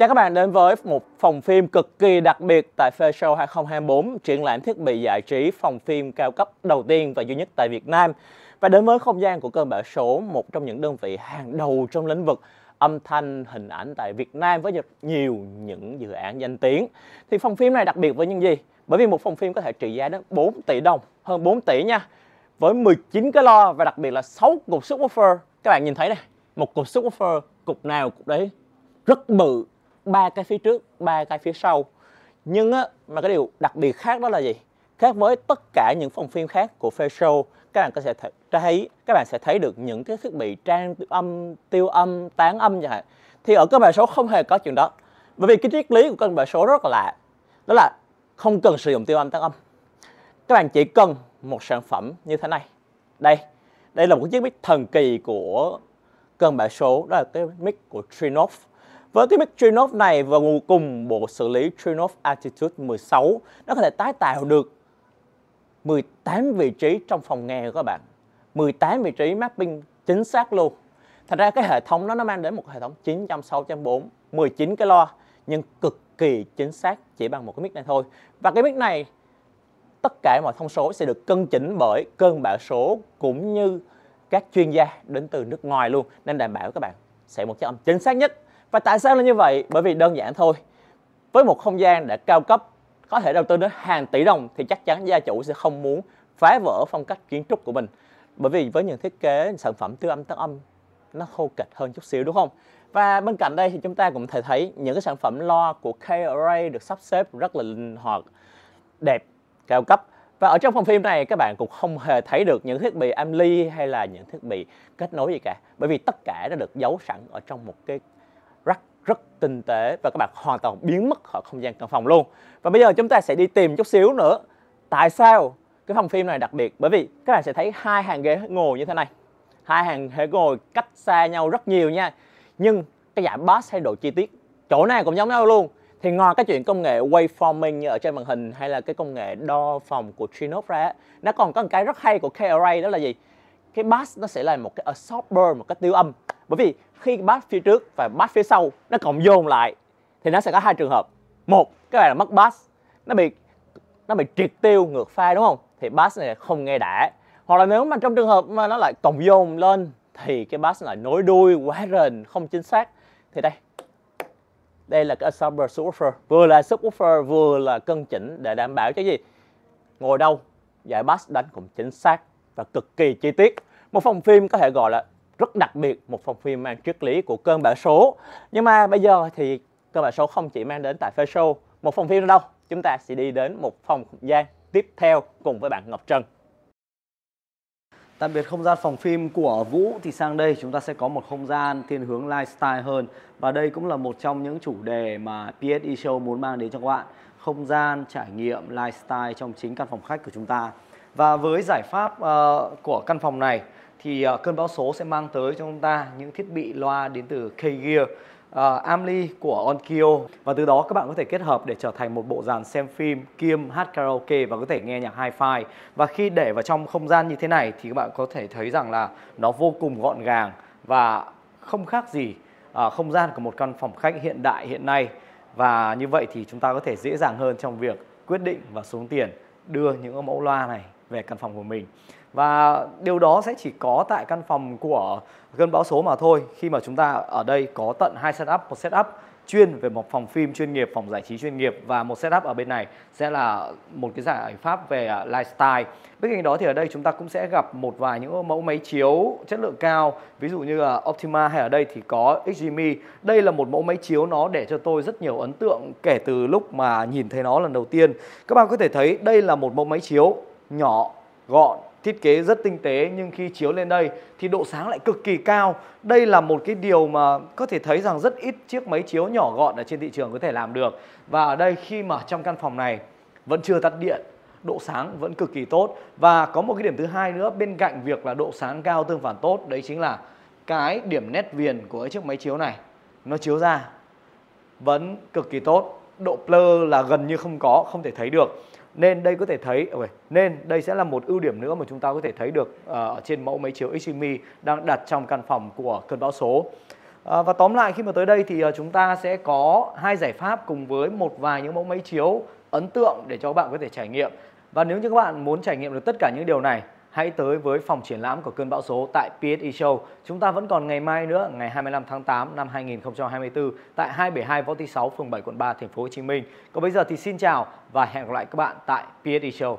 Chào các bạn đến với một phòng phim cực kỳ đặc biệt tại Fair Show 2024, triển lãm thiết bị giải trí phòng phim cao cấp đầu tiên và duy nhất tại Việt Nam. Và đến với không gian của cơn bão số, một trong những đơn vị hàng đầu trong lĩnh vực âm thanh, hình ảnh tại Việt Nam với nhiều những dự án danh tiếng. Thì phòng phim này đặc biệt với những gì? Bởi vì một phòng phim có thể trị giá đến 4 tỷ đồng, hơn 4 tỷ nha. Với 19 cái lo và đặc biệt là 6 cục subwoofer. Các bạn nhìn thấy này, một cục subwoofer, cục nào cục đấy rất bự ba cái phía trước ba cái phía sau nhưng á, mà cái điều đặc biệt khác đó là gì khác với tất cả những phòng phim khác của phê Show các bạn có thể thấy các bạn sẽ thấy được những cái thiết bị trang âm tiêu âm tán âm chẳng hạn thì ở cân bão số không hề có chuyện đó bởi vì cái triết lý của cân bão số rất là lạ đó là không cần sử dụng tiêu âm tán âm các bạn chỉ cần một sản phẩm như thế này đây đây là một chiếc mic thần kỳ của cân bão số đó là cái mic của Trinov với cái mic Trinov này và cùng bộ xử lý Trinov Attitude 16 nó có thể tái tạo được 18 vị trí trong phòng nghe của các bạn 18 vị trí mapping chính xác luôn Thật ra cái hệ thống đó nó mang đến một hệ thống 906.4 19 cái loa nhưng cực kỳ chính xác chỉ bằng một cái mic này thôi Và cái mic này tất cả mọi thông số sẽ được cân chỉnh bởi cơn bão số cũng như các chuyên gia đến từ nước ngoài luôn nên đảm bảo các bạn sẽ một chiếc âm chính xác nhất và tại sao là như vậy? Bởi vì đơn giản thôi. Với một không gian đã cao cấp, có thể đầu tư đến hàng tỷ đồng thì chắc chắn gia chủ sẽ không muốn phá vỡ phong cách kiến trúc của mình. Bởi vì với những thiết kế sản phẩm tứ âm tắc âm nó khô kịch hơn chút xíu đúng không? Và bên cạnh đây thì chúng ta cũng thể thấy những cái sản phẩm loa của k được sắp xếp rất là linh hoạt, đẹp, cao cấp. Và ở trong phòng phim này các bạn cũng không hề thấy được những thiết bị am hay là những thiết bị kết nối gì cả. Bởi vì tất cả đã được giấu sẵn ở trong một cái rất tinh tế và các bạn hoàn toàn biến mất khỏi không gian căn phòng luôn và bây giờ chúng ta sẽ đi tìm chút xíu nữa tại sao cái phòng phim này đặc biệt bởi vì các bạn sẽ thấy hai hàng ghế ngồi như thế này hai hàng ghế ngồi cách xa nhau rất nhiều nha nhưng cái giải bass hay độ chi tiết chỗ này cũng giống nhau luôn thì ngoài cái chuyện công nghệ waveforming như ở trên màn hình hay là cái công nghệ đo phòng của Trinos ra nó còn có một cái rất hay của k KRA đó là gì cái bass nó sẽ là một cái absorber một cái tiêu âm bởi vì khi bass phía trước và bass phía sau nó cộng dồn lại thì nó sẽ có hai trường hợp một cái này là mất bass nó bị nó bị triệt tiêu ngược pha đúng không thì bass này không nghe đã hoặc là nếu mà trong trường hợp mà nó lại cộng dồn lên thì cái bass lại nối đuôi quá rền không chính xác thì đây đây là cái subwoofer subwoofer vừa là subwoofer vừa là cân chỉnh để đảm bảo cái gì ngồi đâu giải bass đánh cũng chính xác và cực kỳ chi tiết một phòng phim có thể gọi là rất đặc biệt một phòng phim mang triết lý của cơn bão số nhưng mà bây giờ thì cơn bão số không chỉ mang đến tại phê show một phòng phim đâu chúng ta sẽ đi đến một phòng gian tiếp theo cùng với bạn Ngọc Trân Tạm biệt không gian phòng phim của Vũ thì sang đây chúng ta sẽ có một không gian thiên hướng lifestyle hơn và đây cũng là một trong những chủ đề mà PSE Show muốn mang đến cho các bạn không gian trải nghiệm lifestyle trong chính căn phòng khách của chúng ta và với giải pháp uh, của căn phòng này thì uh, cơn bão số sẽ mang tới cho chúng ta những thiết bị loa đến từ K-Gear uh, ờ, Amly của Onkyo và từ đó các bạn có thể kết hợp để trở thành một bộ dàn xem phim kiêm hát karaoke và có thể nghe nhạc hi-fi và khi để vào trong không gian như thế này thì các bạn có thể thấy rằng là nó vô cùng gọn gàng và không khác gì uh, không gian của một căn phòng khách hiện đại hiện nay và như vậy thì chúng ta có thể dễ dàng hơn trong việc quyết định và xuống tiền đưa những mẫu loa này về căn phòng của mình và điều đó sẽ chỉ có tại căn phòng của cơn bão số mà thôi khi mà chúng ta ở đây có tận hai setup một setup chuyên về một phòng phim chuyên nghiệp, phòng giải trí chuyên nghiệp và một setup ở bên này sẽ là một cái giải pháp về à, lifestyle. Bên cạnh đó thì ở đây chúng ta cũng sẽ gặp một vài những mẫu máy chiếu chất lượng cao, ví dụ như là Optima hay ở đây thì có Xgmi. Đây là một mẫu máy chiếu nó để cho tôi rất nhiều ấn tượng kể từ lúc mà nhìn thấy nó lần đầu tiên. Các bạn có thể thấy đây là một mẫu máy chiếu nhỏ, gọn thiết kế rất tinh tế nhưng khi chiếu lên đây thì độ sáng lại cực kỳ cao. Đây là một cái điều mà có thể thấy rằng rất ít chiếc máy chiếu nhỏ gọn ở trên thị trường có thể làm được. Và ở đây khi mà trong căn phòng này vẫn chưa tắt điện độ sáng vẫn cực kỳ tốt và có một cái điểm thứ hai nữa bên cạnh việc là độ sáng cao tương phản tốt đấy chính là cái điểm nét viền của chiếc máy chiếu này nó chiếu ra vẫn cực kỳ tốt độ blur là gần như không có không thể thấy được nên đây có thể thấy à, nên đây sẽ là một ưu điểm nữa mà chúng ta có thể thấy được à, ở trên mẫu máy chiếu Ximi đang đặt trong căn phòng của cơn bão số. À, và tóm lại khi mà tới đây thì à, chúng ta sẽ có hai giải pháp cùng với một vài những mẫu máy chiếu ấn tượng để cho các bạn có thể trải nghiệm. Và nếu như các bạn muốn trải nghiệm được tất cả những điều này hãy tới với phòng triển lãm của cơn bão số tại PSI e Show. Chúng ta vẫn còn ngày mai nữa, ngày 25 tháng 8 năm 2024 tại 272 Võ Thị 6, phường 7, quận 3, thành phố Hồ Chí Minh. Còn bây giờ thì xin chào và hẹn gặp lại các bạn tại PSI e Show.